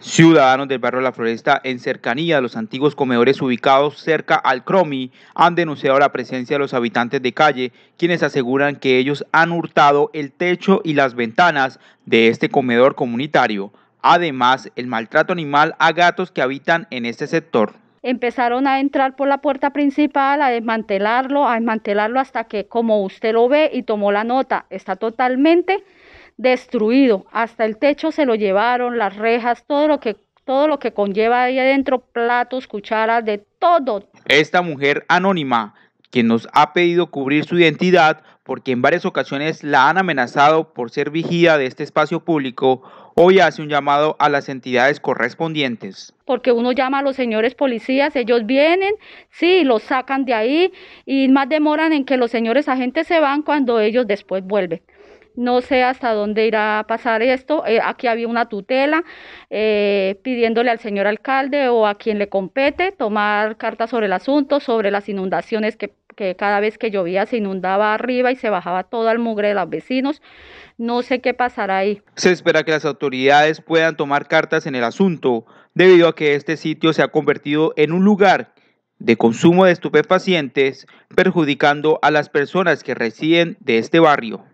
Ciudadanos del barrio La Floresta, en cercanía de los antiguos comedores ubicados cerca al Cromi, han denunciado la presencia de los habitantes de calle, quienes aseguran que ellos han hurtado el techo y las ventanas de este comedor comunitario. Además, el maltrato animal a gatos que habitan en este sector empezaron a entrar por la puerta principal, a desmantelarlo, a desmantelarlo hasta que, como usted lo ve y tomó la nota, está totalmente destruido, hasta el techo se lo llevaron, las rejas, todo lo que todo lo que conlleva ahí adentro, platos, cucharas, de todo. Esta mujer anónima, quien nos ha pedido cubrir su identidad porque en varias ocasiones la han amenazado por ser vigía de este espacio público, hoy hace un llamado a las entidades correspondientes. Porque uno llama a los señores policías, ellos vienen, sí, los sacan de ahí y más demoran en que los señores agentes se van cuando ellos después vuelven. No sé hasta dónde irá a pasar esto. Eh, aquí había una tutela eh, pidiéndole al señor alcalde o a quien le compete tomar cartas sobre el asunto, sobre las inundaciones que, cada vez que llovía se inundaba arriba y se bajaba toda el mugre de los vecinos. No sé qué pasará ahí. Se espera que las autoridades puedan tomar cartas en el asunto, debido a que este sitio se ha convertido en un lugar de consumo de estupefacientes, perjudicando a las personas que residen de este barrio.